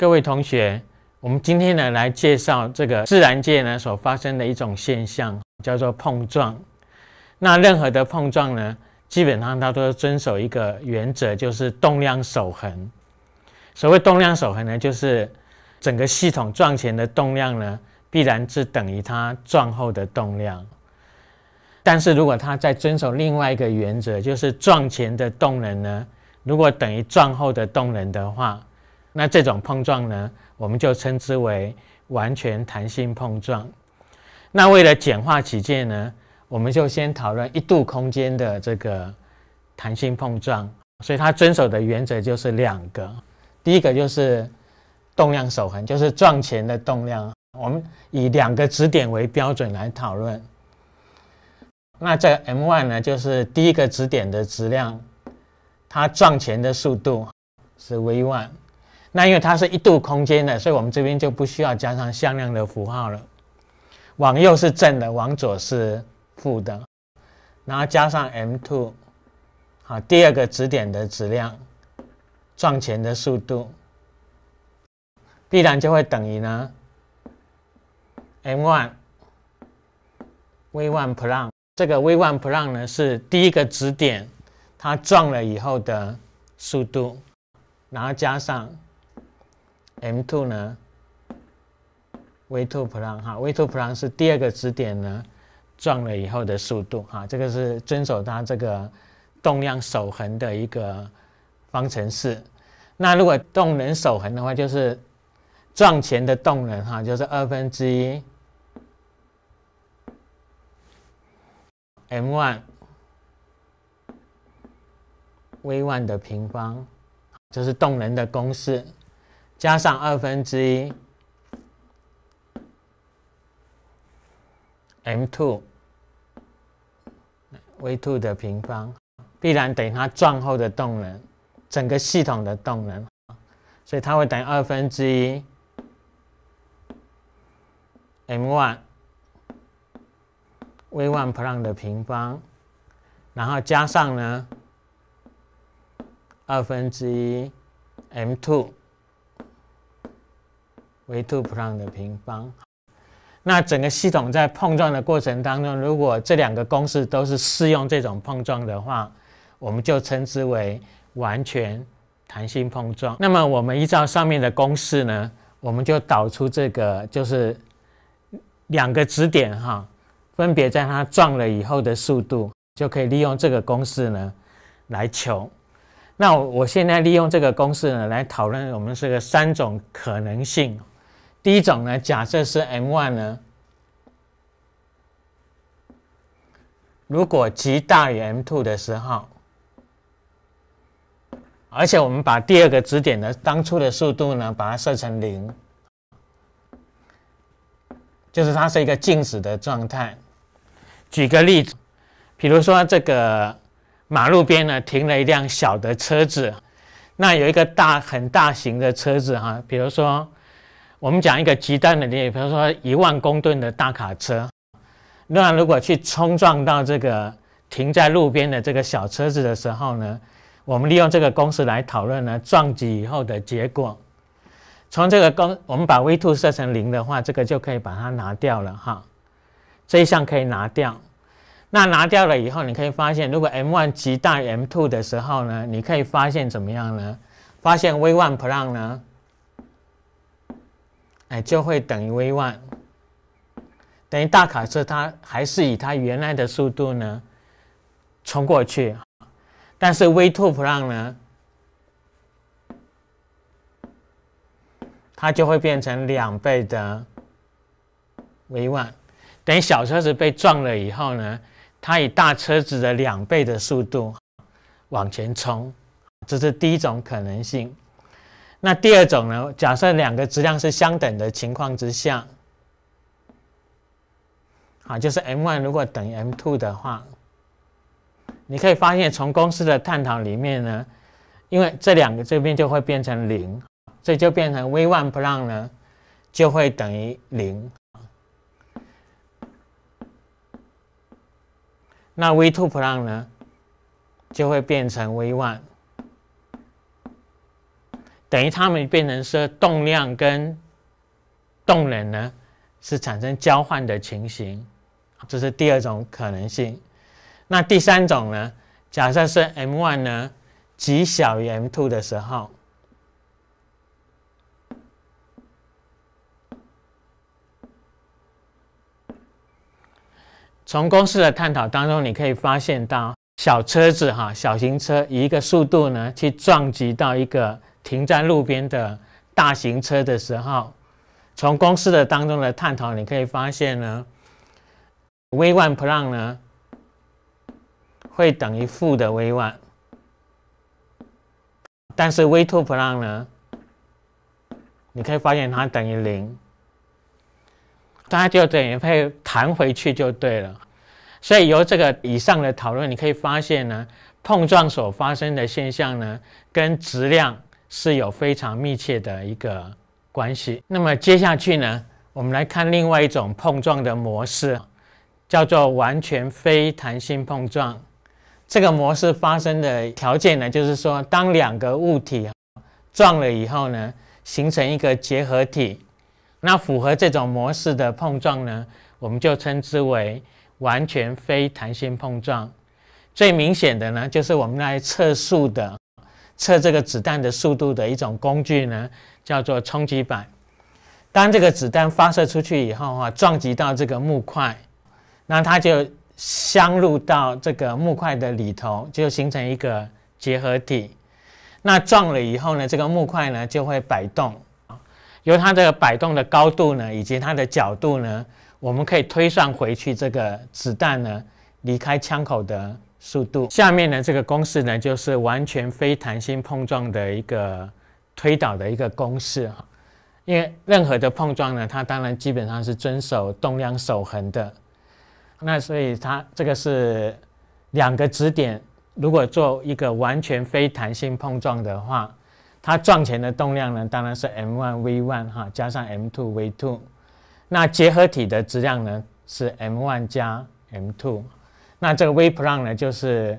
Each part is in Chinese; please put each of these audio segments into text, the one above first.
各位同学，我们今天呢来介绍这个自然界呢所发生的一种现象，叫做碰撞。那任何的碰撞呢，基本上它都遵守一个原则，就是动量守恒。所谓动量守恒呢，就是整个系统撞前的动量呢，必然是等于它撞后的动量。但是如果它在遵守另外一个原则，就是撞前的动能呢，如果等于撞后的动能的话，那这种碰撞呢，我们就称之为完全弹性碰撞。那为了简化起见呢，我们就先讨论一度空间的这个弹性碰撞。所以它遵守的原则就是两个，第一个就是动量守恒，就是撞前的动量。我们以两个指点为标准来讨论。那这 m one 呢，就是第一个指点的质量，它撞前的速度是 v one。那因为它是一度空间的，所以我们这边就不需要加上向量的符号了。往右是正的，往左是负的。然后加上 m two，好，第二个指点的质量撞前的速度必然就会等于呢 m one v one plus 这个 v one plus 呢是第一个指点它撞了以后的速度，然后加上。m two 呢？v two p l a n 哈，v two p l a n 是第二个支点呢撞了以后的速度啊，这个是遵守它这个动量守恒的一个方程式。那如果动能守恒的话，就是撞前的动能哈，就是二分之一 m one v one 的平方，这是动能的公式。加上二分之一 m two v two 的平方，必然等于它撞后的动能，整个系统的动能，所以它会等于二分之一 m one v one prime 的平方，然后加上呢，二分之一 m two。v two prime 的平方，那整个系统在碰撞的过程当中，如果这两个公式都是适用这种碰撞的话，我们就称之为完全弹性碰撞。那么我们依照上面的公式呢，我们就导出这个就是两个指点哈，分别在它撞了以后的速度，就可以利用这个公式呢来求。那我现在利用这个公式呢来讨论我们这个三种可能性。第一种呢，假设是 m1 呢，如果极大于 m2 的时候，而且我们把第二个指点的当初的速度呢，把它设成零，就是它是一个静止的状态。举个例子，比如说这个马路边呢停了一辆小的车子，那有一个大很大型的车子哈，比如说。我们讲一个极端的例子，比如说一万公吨的大卡车，那如果去冲撞到这个停在路边的这个小车子的时候呢，我们利用这个公式来讨论呢撞击以后的结果。从这个公，我们把 v two 设成零的话，这个就可以把它拿掉了哈，这一项可以拿掉。那拿掉了以后，你可以发现，如果 m one 极大于 m two 的时候呢，你可以发现怎么样呢？发现 v one plus 呢？哎，就会等于 v one。等于大卡车它还是以它原来的速度呢冲过去，但是 v two plus 呢，它就会变成两倍的 v one 等于小车子被撞了以后呢，它以大车子的两倍的速度往前冲，这是第一种可能性。那第二种呢？假设两个质量是相等的情况之下，啊，就是 m1 如果等于 m2 的话，你可以发现从公式的探讨里面呢，因为这两个这边就会变成零，所以就变成 v1 普 n 呢就会等于零，那 v2 普 n 呢就会变成 v1。等于它们变成是动量跟动能呢，是产生交换的情形，这是第二种可能性。那第三种呢？假设是 m one 呢极小于 m two 的时候，从公式的探讨当中，你可以发现到小车子哈，小型车以一个速度呢去撞击到一个。停在路边的大型车的时候，从公司的当中的探讨，你可以发现呢，v one p l a n 呢会等于负的 v one，但是 v two p l a n 呢，你可以发现它等于零，它就等于会弹回去就对了。所以由这个以上的讨论，你可以发现呢，碰撞所发生的现象呢，跟质量。是有非常密切的一个关系。那么接下去呢，我们来看另外一种碰撞的模式，叫做完全非弹性碰撞。这个模式发生的条件呢，就是说，当两个物体撞了以后呢，形成一个结合体。那符合这种模式的碰撞呢，我们就称之为完全非弹性碰撞。最明显的呢，就是我们来测速的。测这个子弹的速度的一种工具呢，叫做冲击板。当这个子弹发射出去以后啊，撞击到这个木块，那它就镶入到这个木块的里头，就形成一个结合体。那撞了以后呢，这个木块呢就会摆动，由它这个摆动的高度呢，以及它的角度呢，我们可以推算回去这个子弹呢离开枪口的。速度下面呢，这个公式呢，就是完全非弹性碰撞的一个推导的一个公式啊。因为任何的碰撞呢，它当然基本上是遵守动量守恒的。那所以它这个是两个支点，如果做一个完全非弹性碰撞的话，它撞前的动量呢，当然是 m1v1 哈，加上 m2v2。那结合体的质量呢，是 m1 加 m2。那这个 v p r o n 呢，就是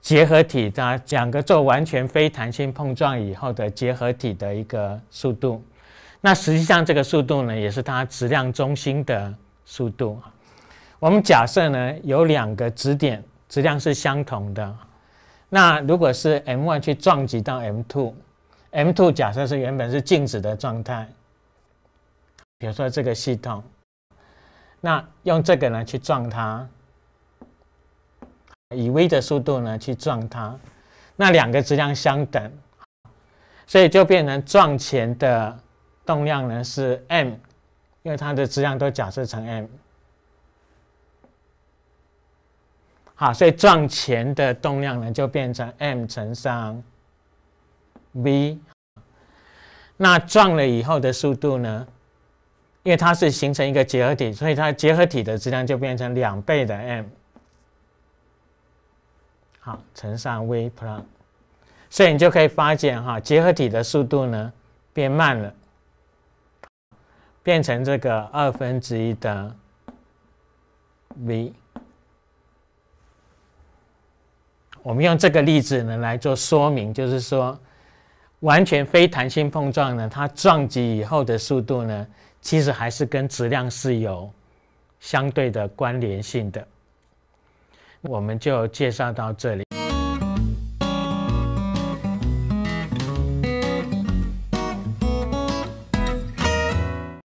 结合体它两个做完全非弹性碰撞以后的结合体的一个速度。那实际上这个速度呢，也是它质量中心的速度。我们假设呢有两个质点质量是相同的，那如果是 m1 去撞击到 m2，m2 假设是原本是静止的状态，比如说这个系统。那用这个呢去撞它，以 v 的速度呢去撞它，那两个质量相等，所以就变成撞前的动量呢是 m，因为它的质量都假设成 m，好，所以撞前的动量呢就变成 m 乘上 v，那撞了以后的速度呢？因为它是形成一个结合体，所以它结合体的质量就变成两倍的 m，好乘上 v plus，所以你就可以发现哈，结合体的速度呢变慢了，变成这个二分之一的 v。我们用这个例子呢来做说明，就是说完全非弹性碰撞呢，它撞击以后的速度呢。其实还是跟质量是有相对的关联性的，我们就介绍到这里。